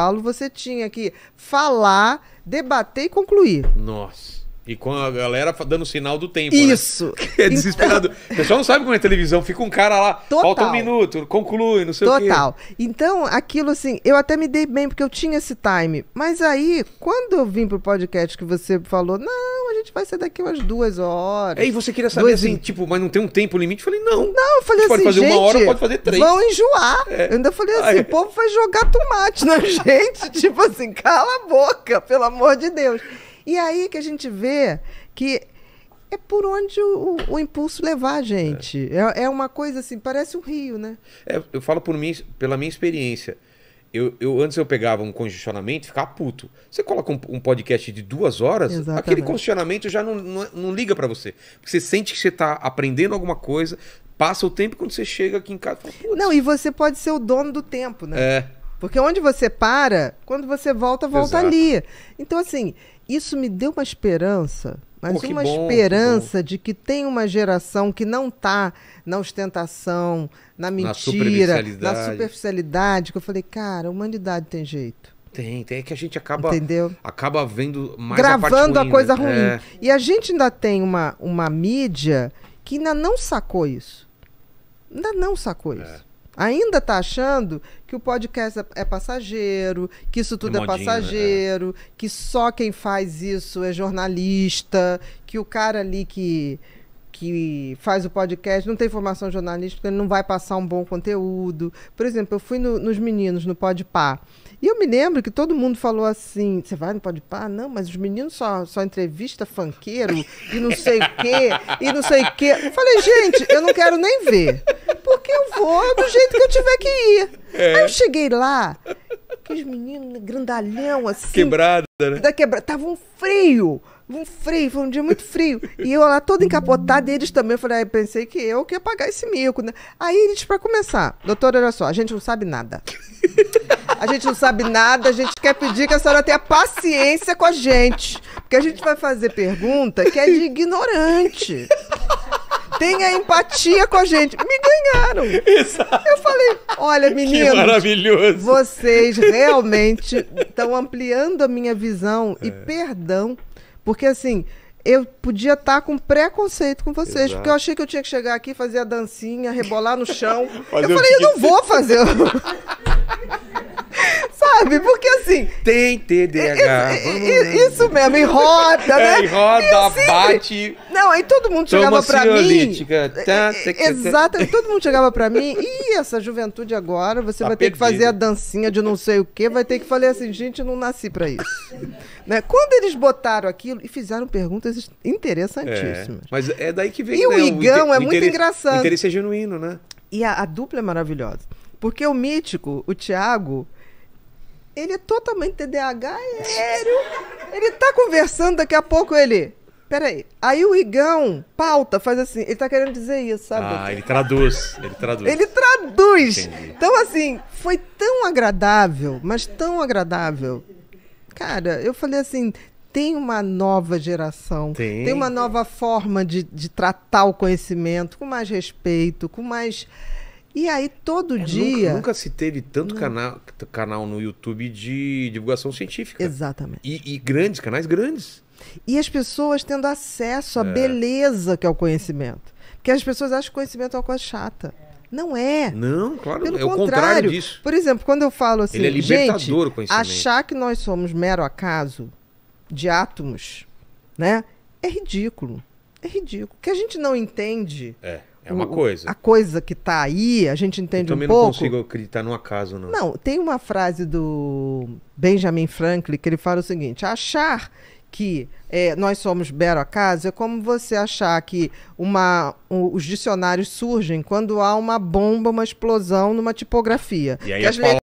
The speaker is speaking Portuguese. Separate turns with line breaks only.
Paulo, você tinha que falar, debater e concluir. Nossa. E com a galera dando sinal do tempo. Né? Isso! Né? É desesperado. Então... O pessoal não sabe como é televisão, fica um cara lá, Total. falta um minuto, conclui, não sei Total. o quê. Total. Então, aquilo assim, eu até me dei bem porque eu tinha esse time. Mas aí, quando eu vim pro podcast que você falou, não, a gente vai ser daqui umas duas horas. Aí e você queria saber assim, tipo, mas não tem um tempo limite? Eu falei, não. Não, eu falei assim. Pode fazer gente, uma hora, pode fazer três. Vão enjoar. É. Eu ainda falei assim, o povo vai jogar tomate na gente. tipo assim, cala a boca, pelo amor de Deus. E aí que a gente vê que é por onde o, o impulso levar a gente. É. É, é. uma coisa assim, parece um rio, né? É, eu falo por mim, pela minha experiência. Eu, eu, antes eu pegava um congestionamento e ficava puto. Você coloca um, um podcast de duas horas, Exatamente. aquele congestionamento já não, não, não liga para você. Porque você sente que você tá aprendendo alguma coisa, passa o tempo quando você chega aqui em casa. Fala, não, e você pode ser o dono do tempo, né? É. Porque onde você para, quando você volta, volta Exato. ali. Então, assim, isso me deu uma esperança, mas Pô, uma bom, esperança que de que tem uma geração que não está na ostentação, na mentira, na superficialidade. na superficialidade, que eu falei, cara, a humanidade tem jeito. Tem, tem. É que a gente acaba, Entendeu? acaba vendo mais Gravando a, ruim, a coisa né? ruim. É. E a gente ainda tem uma, uma mídia que ainda não sacou isso. Ainda não sacou é. isso ainda está achando que o podcast é, é passageiro, que isso tudo é é modinho, é passageiro, né? que só quem faz isso é jornalista, que o cara ali que que faz o podcast não tem formação jornalística, ele não vai passar um bom conteúdo. Por exemplo, eu fui no, nos meninos, no Podpah, e eu me lembro que todo mundo falou assim, você vai no Podpah? Não, mas os meninos só, só entrevista fanqueiro e não sei o quê, e não sei o quê. Eu falei, gente, eu não quero nem ver que eu vou, do jeito que eu tiver que ir. É. Aí eu cheguei lá, aqueles meninos grandalhão assim. Quebrada, né? Da quebra... Tava um frio. Um frio, foi um dia muito frio. E eu lá toda encapotada, e eles também. Eu falei, ah, pensei que eu que ia pagar esse mico, né? Aí eles, para começar, doutora, olha só, a gente não sabe nada. A gente não sabe nada, a gente quer pedir que a senhora tenha paciência com a gente. Porque a gente vai fazer pergunta que é de ignorante. Tenha empatia com a gente. Me ganharam. Exato. Eu falei, olha, meninos, Que maravilhoso. Vocês realmente estão ampliando a minha visão é. e perdão. Porque assim, eu podia estar tá com preconceito com vocês, Exato. porque eu achei que eu tinha que chegar aqui, fazer a dancinha, rebolar no chão. eu falei, eu não vou fazer. Sabe? Porque assim. Tem TDAH. Isso, é, é, é, isso mesmo, roda né? Em roda sempre... bate. Não, aí todo mundo chegava pra mim. Tá, Exato, todo mundo chegava pra mim. E essa juventude agora, você tá vai perdido. ter que fazer a dancinha de não sei o quê, vai ter que falar assim, gente, não nasci pra isso. né? Quando eles botaram aquilo e fizeram perguntas interessantíssimas. É, mas é daí que vem. E né, o Igão o é muito engraçado. O interesse é genuíno, né? E a, a dupla é maravilhosa. Porque o mítico, o Tiago, ele é totalmente TDAH, é sério. Ele tá conversando, daqui a pouco ele. Peraí. Aí o Igão, pauta, faz assim. Ele tá querendo dizer isso, sabe? Ah, ele traduz. Ele traduz. Ele traduz. Entendi. Então, assim, foi tão agradável, mas tão agradável. Cara, eu falei assim: tem uma nova geração, tem, tem uma nova forma de, de tratar o conhecimento com mais respeito, com mais e aí todo é, dia. Nunca, nunca, se teve tanto canal, canal no YouTube de divulgação científica. Exatamente. E, e, grandes, canais grandes. E as pessoas tendo acesso à é. beleza que é o conhecimento. Porque as pessoas acham que conhecimento é uma coisa chata. Não é. Não, claro, Pelo é contrário. o contrário disso. Por exemplo, quando eu falo assim, Ele é libertador gente, o conhecimento. achar que nós somos mero acaso de átomos, né? É ridículo. É ridículo. O que a gente não entende é. É uma o, coisa. A coisa que está aí, a gente entende um pouco. Eu também não consigo acreditar no acaso, não. Não, tem uma frase do Benjamin Franklin que ele fala o seguinte: achar que é, nós somos belo acaso é como você achar que uma, um, os dicionários surgem quando há uma bomba, uma explosão numa tipografia. E aí que as